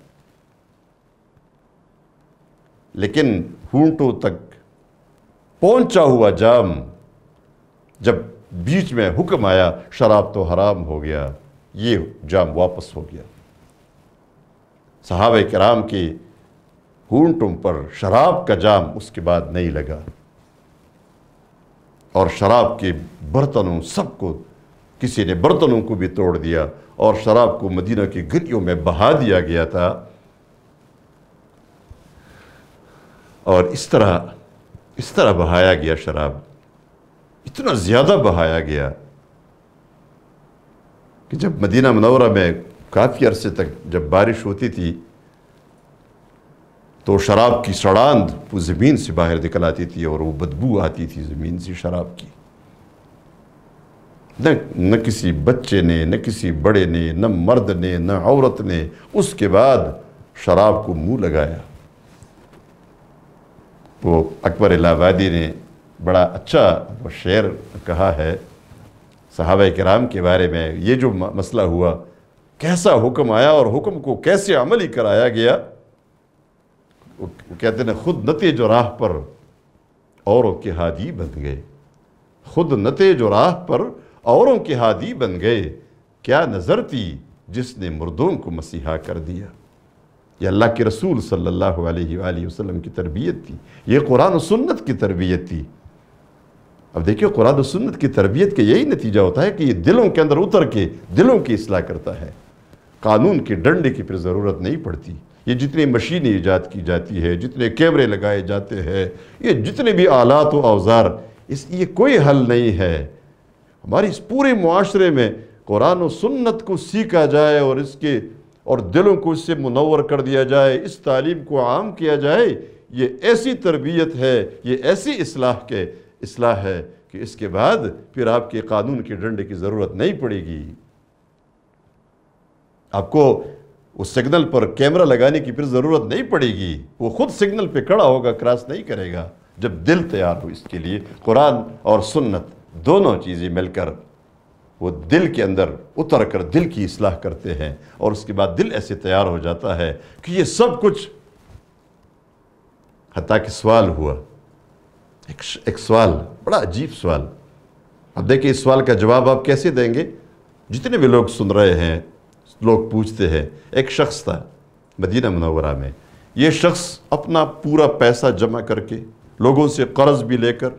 लेकिन हूंटों तक पहुंचा हुआ जाम जब बीच में हुक्म आया शराब तो हराम हो गया ये जाम वापस हो गया सहाब कराम के हूंटों पर शराब का जाम उसके बाद नहीं लगा और शराब के बर्तनों सबको किसी ने बर्तनों को भी तोड़ दिया और शराब को मदीना की गलियों में बहा दिया गया था और इस तरह इस तरह बहाया गया शराब इतना ज़्यादा बहाया गया कि जब मदीना मनौरा में काफ़ी अरसे तक जब बारिश होती थी तो शराब की सड़ांध वो ज़मीन से बाहर निकल आती थी और वो बदबू आती थी ज़मीन से शराब की न न किसी बच्चे ने न किसी बड़े ने न मर्द ने न औरत ने उसके बाद शराब को मुंह लगाया वो अकबर इलाहाबादी ने बड़ा अच्छा वो शेर कहा है सहाब कराम के बारे में ये जो मसला हुआ कैसा हुक्म आया और हुक्म को कैसे अमली कराया गया वो कहते ना खुद नते जो राह पर औरों के हादी बन गए खुद नते जो राह पर औरों के हादी बन गए क्या नज़र थी जिसने मुर्दों को मसीहा कर दिया ये अल्लाह के रसूल सल्लल्लाहु अलैहि वसल्लम की तरबियत थी ये कुरान और सुन्नत की तरबियत थी अब देखिए कुरान और सुन्नत की तरबियत का यही नतीजा होता है कि ये दिलों के अंदर उतर के दिलों की असलाह करता है कानून के डंडे की फिर ज़रूरत नहीं पड़ती ये जितनी मशीनें ईजाद की जाती है जितने कैमरे लगाए जाते हैं ये जितने भी आलात व अवज़ार इस ये कोई हल नहीं है हमारी इस पूरे माशरे में कुरान सन्नत सुन्नत को सीखा जाए और इसके और दिलों को इससे मुनवर कर दिया जाए इस तालीम को आम किया जाए ये ऐसी तरबियत है ये ऐसी असलाह के असलाह है कि इसके बाद फिर आपके कानून के डंडे की ज़रूरत नहीं पड़ेगी आपको उस सिग्नल पर कैमरा लगाने की फिर ज़रूरत नहीं पड़ेगी वो खुद सिग्नल पे खड़ा होगा क्रॉस नहीं करेगा जब दिल तैयार हो इसके लिए कुरान और सुन्नत दोनों चीज़ें मिलकर वो दिल के अंदर उतर कर दिल की असलाह करते हैं और उसके बाद दिल ऐसे तैयार हो जाता है कि ये सब कुछ हती कि सवाल हुआ एक, एक सवाल बड़ा अजीब सवाल अब देखिए इस सवाल का जवाब आप कैसे देंगे जितने भी लोग सुन रहे हैं लोग पूछते हैं एक शख्स था मदीना मनवरा में ये शख्स अपना पूरा पैसा जमा करके लोगों से कर्ज भी लेकर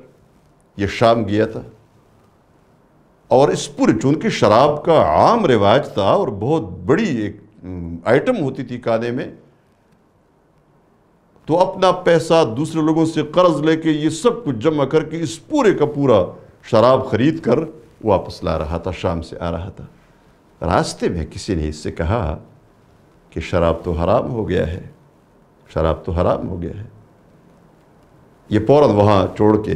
ये शाम गया था और इस पूरे चूंकि शराब का आम रिवाज था और बहुत बड़ी एक आइटम होती थी खाने में तो अपना पैसा दूसरे लोगों से कर्ज लेके ये सब कुछ जमा करके इस पूरे का पूरा शराब खरीद कर वापस ला रहा था शाम से आ रहा था रास्ते में किसी ने इससे कहा कि शराब तो हराम हो गया है शराब तो हराम हो गया है ये फ़ौरन वहाँ छोड़ के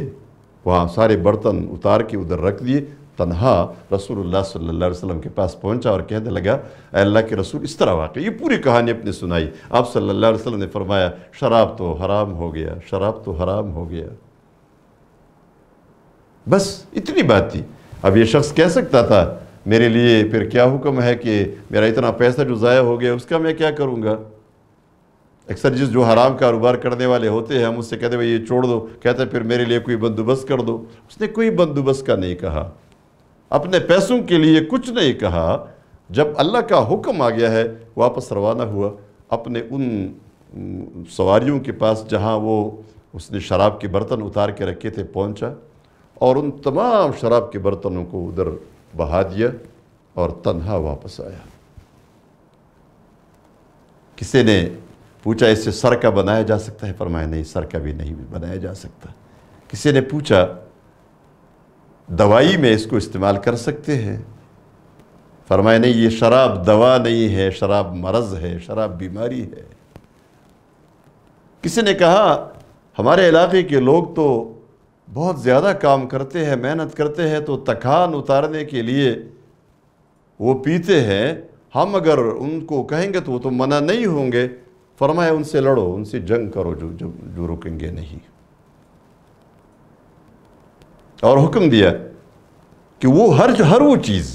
वहाँ सारे बर्तन उतार के उधर रख दिए तनहा रसूलुल्लाह सल्लल्लाहु अलैहि वसल्लम के पास पहुंचा और कहने लगा अल्लाह के रसूल इस तरह वाकई ये पूरी कहानी अपने सुनाई आप सल्लल्लाहु अलैहि वसल्लम ने फरमाया शराब तो हराम हो गया शराब तो हराम हो गया बस इतनी बात थी अब ये शख्स कह सकता था मेरे लिए फिर क्या हुक्म है कि मेरा इतना पैसा जो ज़ाया हो गया उसका मैं क्या करूँगा अक्सर जिस जो हराम कारोबार करने वाले होते हैं हम उससे कहते भाई ये छोड़ दो कहते फिर मेरे लिए कोई बंदोबस्त कर दो उसने कोई बंदोबस्त का नहीं कहा अपने पैसों के लिए कुछ नहीं कहा जब अल्लाह का हुक्म आ गया है वापस रवाना हुआ अपने उन सवारियों के पास जहाँ वो उसने शराब के बर्तन उतार के रखे थे पहुँचा और उन तमाम शराब के बर्तनों को उधर बहा दिया और तन्हा वापस आया किसी ने पूछा इससे सर का बनाया जा सकता है फरमाया नहीं सर का भी नहीं बनाया जा सकता किसी ने पूछा दवाई में इसको इस्तेमाल कर सकते हैं फरमाया नहीं ये शराब दवा नहीं है शराब मरज़ है शराब बीमारी है किसी ने कहा हमारे इलाके के लोग तो बहुत ज़्यादा काम करते हैं मेहनत करते हैं तो थकान उतारने के लिए वो पीते हैं हम अगर उनको कहेंगे तो वो तो मना नहीं होंगे फरमाए उनसे लड़ो उनसे जंग करो जो जो जो रुकेंगे नहीं और हुक्म दिया कि वो हर हर वो चीज़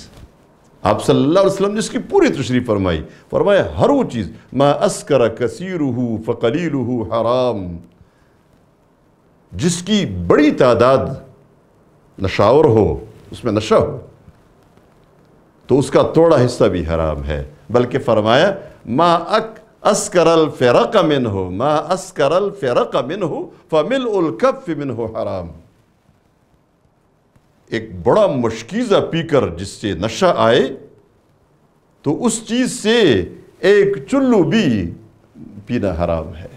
आप सल्लल्लाहु अलैहि वसल्लम जिसकी पूरी तशरीफ फरमाई फरमाए हर वो चीज़ मा अस्कर कसीर हूँ हराम जिसकी बड़ी तादाद नशावर हो उसमें नशा हो तो उसका थोड़ा हिस्सा भी हराम है बल्कि फरमाया मा अक अस्करल का मिन हो मा अस्करल का मिन हो फमिल उलकफ़ मिन हो हराम एक बड़ा मुश्कीज़ा पीकर जिससे नशा आए तो उस चीज़ से एक चुल्लू भी पीना हराम है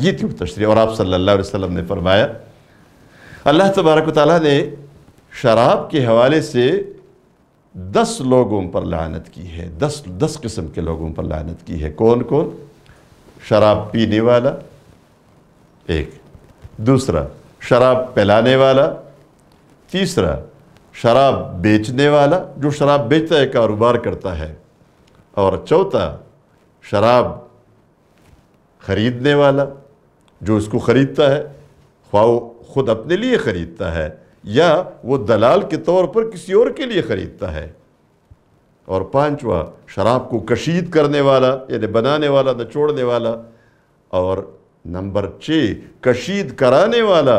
ये थी तशरी और आप सल्लल्लाहु अलैहि वसल्लम ने फरमाया अल्लाह तबारक ताली ने शराब के हवाले से दस लोगों पर लानत की है दस दस किस्म के लोगों पर लानत की है कौन कौन शराब पीने वाला एक दूसरा शराब पिलाने वाला तीसरा शराब बेचने वाला जो शराब बेचता है कारोबार करता है और चौथा शराब खरीदने वाला जो इसको ख़रीदता है ख्वा ख़ुद अपने लिए ख़रीदता है या वो दलाल के तौर पर किसी और के लिए ख़रीदता है और पांचवा शराब को कशीद करने वाला यानी बनाने वाला न छोड़ने वाला और नंबर छः कशीद कराने वाला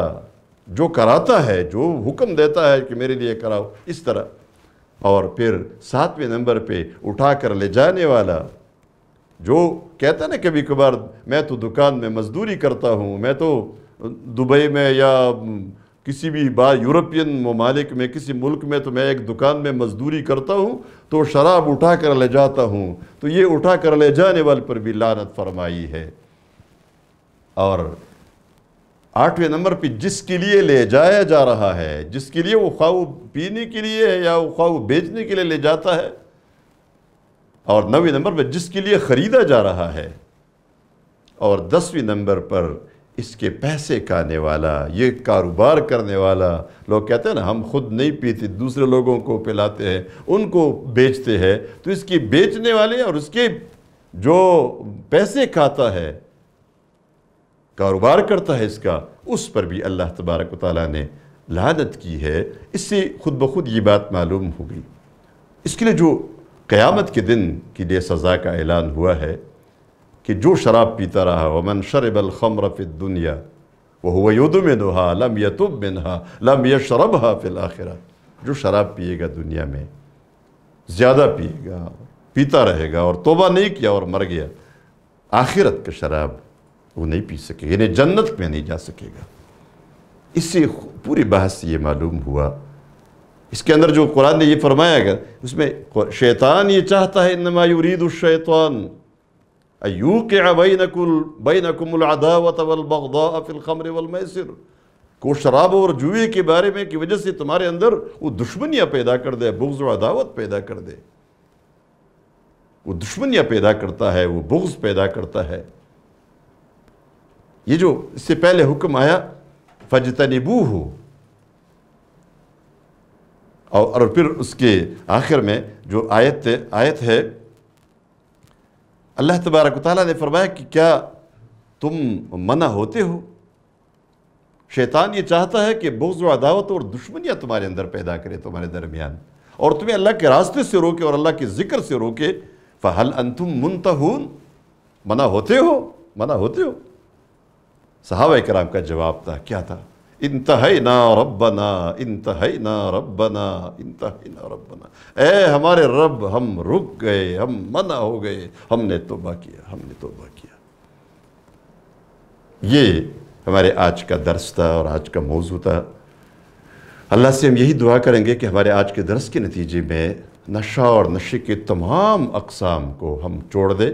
जो कराता है जो हुक्म देता है कि मेरे लिए कराओ इस तरह और फिर सातवें नंबर पे उठा कर ले जाने वाला जो कहते हैं ना कभी कभार मैं तो दुकान में मजदूरी करता हूँ मैं तो दुबई में या किसी भी बार यूरोपियन ममालिक में किसी मुल्क में तो मैं एक दुकान में मजदूरी करता हूँ तो शराब उठा कर ले जाता हूँ तो ये उठा कर ले जाने वाले पर भी लानत फरमाई है और आठवें नंबर पे जिसके लिए ले जाया जा रहा है जिसके लिए वो खाऊ पीने के लिए है या वो खाऊ बेचने के लिए ले जाता है और नवे नंबर पर जिसके लिए ख़रीदा जा रहा है और दसवें नंबर पर इसके पैसे काने वाला ये कारोबार करने वाला लोग कहते हैं ना हम खुद नहीं पीते दूसरे लोगों को पिलाते हैं उनको बेचते हैं तो इसके बेचने वाले और उसके जो पैसे खाता है कारोबार करता है इसका उस पर भी अल्लाह तबारक ताली ने लानत की है इससे खुद ब खुद ये बात मालूम हो गई इसके लिए जो क़यामत के दिन के लिए सज़ा का ऐलान हुआ है कि जो शराब पीता रहा वमन शरबल ख़मर फ़िद दुनिया वह हुआ युद्ध में दोहा लम यतुब नहा लम शरब हा फिल आखिर जो शराब पिएगा दुनिया में ज़्यादा पिएगा पीता रहेगा और तोबा नहीं किया और मर गया आखिरत के शराब वो नहीं पी सकेगा यानी जन्नत में नहीं जा सकेगा इससे पूरी बहस ये मालूम हुआ इसके अंदर जो कुरान ने ये फरमाया गया उसमें शैतान ये चाहता है इनमा अयू के बैनकुल बैनकुमुल अदावत वलमैसर को शराब और जुए के बारे में की वजह से तुम्हारे अंदर वो दुश्मनियाँ पैदा कर दे बुग्ज़ और अदावत पैदा कर दे वो दुश्मनियाँ पैदा करता है वो बुग्ज़ पैदा करता है ये जो इससे पहले हुक्म आया फजतनबू हो और और फिर उसके आखिर में जो आयत आयत है अल्लाह तबारक ताली ने फरमाया कि क्या तुम मना होते हो शैतान ये चाहता है कि बुग्ज़ अदावत और दुश्मनियाँ तुम्हारे अंदर पैदा करे तुम्हारे दरमियान और तुम्हें अल्लाह के रास्ते से रोके और अल्लाह के ज़िक्र से रोके फ़हल अंतुम मुंतहून मना होते हो मना होते हो सहाब कराम का जवाब था क्या था इंतहना रबना इंतहना रबना इंतहना रबना ए हमारे रब हम रुक गए हम मना हो गए हमने तोबा किया हमने तोबा किया ये हमारे आज का दर्स था और आज का मौजू था अल्लाह से हम यही दुआ करेंगे कि हमारे आज के दर्स के नतीजे में नशा और नशे के तमाम अकसाम को हम छोड़ दें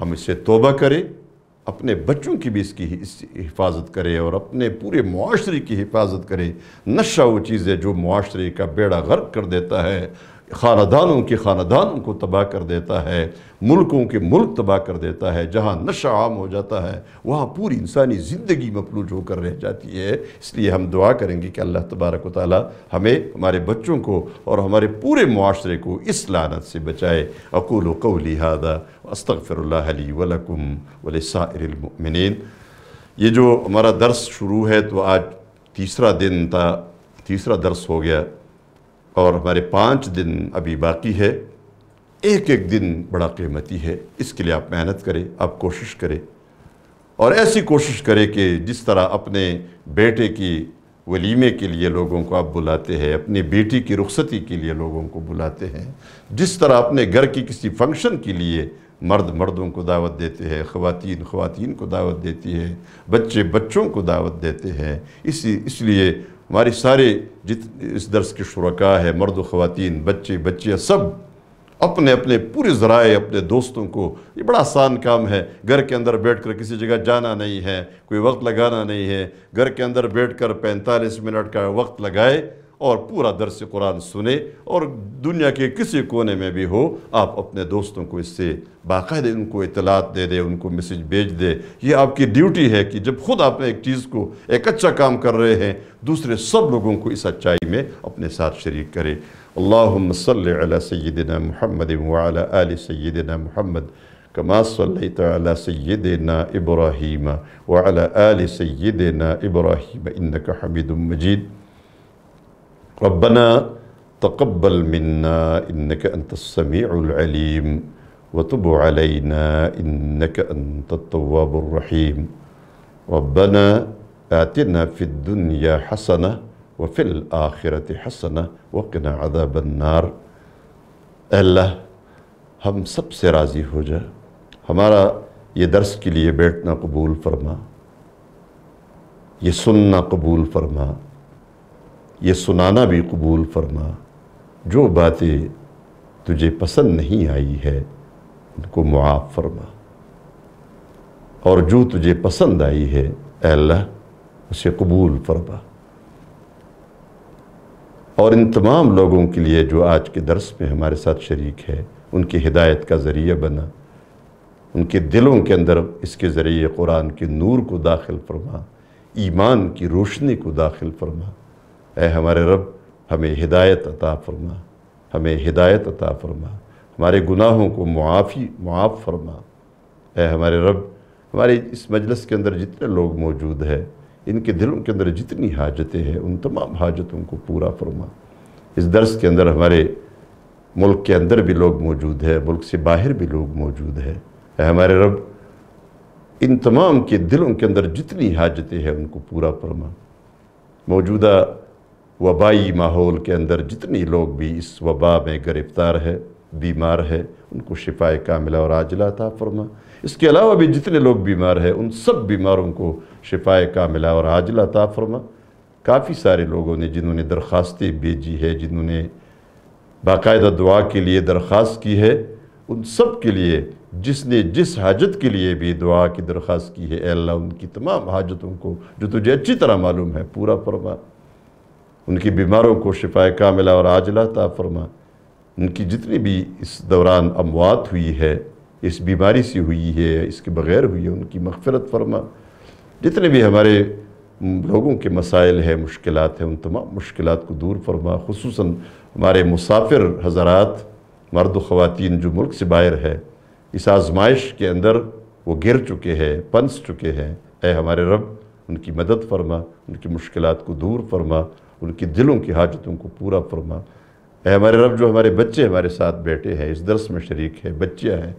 हम इसे तोबा करें अपने बच्चों की भी इसकी हिफाजत करे और अपने पूरे माशरे की हिफाजत करें नशा वो चीज़ है जो माशरे का बेड़ा गर्क कर देता है ख़ानदानों के ख़ानदानों को तबाह कर देता है मुल्कों के मुल्क तबाह कर देता है जहाँ नशा आम हो जाता है वहाँ पूरी इंसानी ज़िंदगी मफलूज होकर रह जाती है इसलिए हम दुआ करेंगे कि अल्लाह तबारक ताली हमें हमारे बच्चों को और हमारे पूरे माशरे को इस लानत से बचाए अकूल कौली हादा अस्तफ़रली वलकुम वलसामिन ये जो हमारा दर्स शुरू है तो आज तीसरा दिन था तीसरा दर्स हो गया और हमारे पाँच दिन अभी बाकी है एक एक दिन बड़ा कीमती है इसके लिए आप मेहनत करें आप कोशिश करें और ऐसी कोशिश करें कि जिस तरह अपने बेटे की वलीमे के लिए लोगों को आप बुलाते हैं अपनी बेटी की रुखसती के लिए लोगों को बुलाते हैं जिस तरह अपने घर की किसी फंक्शन के लिए मर्द मर्दों को दावत देते हैं ख़वातीन ख़वातीन को दावत देती है बच्चे बच्चों को दावत देते हैं इसी इसलिए हमारे सारे जित इस दर्स के शुरा है मर्द ख़वान बच्चे बच्चियाँ सब अपने अपने पूरे ज़राए अपने दोस्तों को ये बड़ा आसान काम है घर के अंदर बैठ कर किसी जगह जाना नहीं है कोई वक्त लगाना नहीं है घर के अंदर बैठ कर पैंतालीस मिनट का वक्त लगाए और पूरा दरस कुरान सुने और दुनिया के किसी कोने में भी हो आप अपने दोस्तों को इससे बाकायदे उनको इतलात दे दे उनको मैसेज भेज दे ये आपकी ड्यूटी है कि जब खुद आप एक चीज़ को एक अच्छा काम कर रहे हैं दूसरे सब लोगों को इस अच्छाई में अपने साथ शरीक करें अल्लाम सल सैदना महमद वाल सैदना महमद كما صليت على سيدنا ابراهيم وعلى ال سيدنا ابراهيم انك حميد مجيد ربنا تقبل منا إنك أنت السميع العليم وتب علينا إنك أنت التواب الرحيم ربنا آتنا في الدنيا حسنة وفي الآخرة حسنة وقنا عذاب النار ألا هم سب سے राज़ी ہو जा ہمارا یہ درس के लिए قبول فرما फरमा ये सुनना कबूल ये सुनाना भी कबूल फरमा जो बातें तुझे पसंद नहीं आई है उनको मुआफ़ फरमा और जो तुझे पसंद आई है अल्लाह उसे कबूल फरमा और इन तमाम लोगों के लिए जो आज के दर्स में हमारे साथ शरीक है उनकी हिदायत का ज़रिया बना उनके दिलों के अंदर इसके ज़रिए कुरान के नूर को दाखिल फरमा ईमान की रोशनी को दाखिल फरमा ए हमारे रब हमें हिदायत अता फरमा हमें हिदायत अता फरमा हमारे गुनाहों को मुआफ़ी मुआफ़ फरमा ए हमारे रब हमारे इस मजलिस के अंदर जितने लोग मौजूद हैं इनके दिलों के अंदर जितनी हाजतें हैं उन तमाम हाजतों को पूरा फरमा इस दर्स के अंदर हमारे मुल्क के अंदर भी लोग मौजूद हैं मुल्क से बाहर भी लोग मौजूद हैं हमारे रब इन तमाम के दिलों के अंदर जितनी हाजतें हैं उनको पूरा फरमा मौजूदा वबाई माहौल के अंदर जितने लोग भी इस वबा में गिरफ़्तार है बीमार है उनको का कामिला और आजला था फरमा इसके अलावा भी जितने लोग बीमार हैं उन सब बीमारों को का कामिला और आजला था फरमा काफ़ी सारे लोगों ने जिन्होंने दरख्वास्तें भेजी है जिन्होंने बाकायदा दुआ के लिए दरख्वास्त की है उन सब के लिए जिसने जिस हाजत के लिए भी दुआ की दरख्वास्त की है अल्लाह उनकी तमाम हाजतों को जो तुझे अच्छी तरह मालूम है पूरा फरमा उनकी बीमारों को का कामिला और आज लाता फरमा उनकी जितनी भी इस दौरान अमवात हुई है इस बीमारी से हुई है इसके बग़ैर हुई है उनकी मगफरत फरमा जितने भी हमारे लोगों के मसाइल हैं मुश्किल हैं उन तमाम मुश्किल को दूर फरमा खसूस हमारे मुसाफिर हजरात मर्द ख़वान जो मुल्क से बाहर है इस आजमाइश के अंदर वो गिर चुके हैं पंस चुके हैं अ हमारे रब उनकी मदद फरमा उनकी मुश्किल को दूर फरमा उनकी दिलों की हाजतों को पूरा फरमा ए हमारे रब जो हमारे बच्चे हमारे साथ बैठे हैं इस दरस में शरीक है बच्चे हैं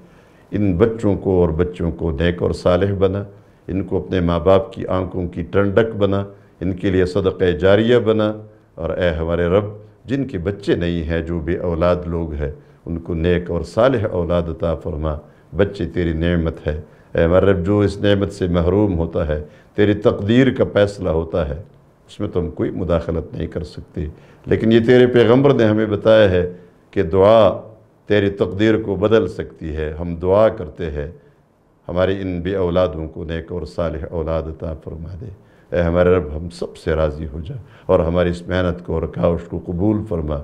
इन बच्चों को और बच्चों को नेक और सालह बना इनको अपने माँ बाप की आंखों की टंडक बना इनके लिए सदक़ जारिया बना और ए हमारे रब जिनके बच्चे नहीं हैं जो बे औलाद लोग हैं उनको नेक और सालह औलाद अता फरमा बच्चे तेरी नेमत है ए हमारे रब जो इस नेमत से महरूम होता है तेरी तकदीर का फैसला होता है उसमें तो हम कोई मुदाखलत नहीं कर सकते लेकिन ये तेरे पैगम्बर ने हमें बताया है कि दुआ तेरी तकदीर को बदल सकती है हम दुआ करते हैं हमारे इन बे औलादों को नेक और साल औलाद अता फरमा दे ए हमारे रब हम सब से राज़ी हो जा और हमारी इस मेहनत को और रकावश को कबूल फरमा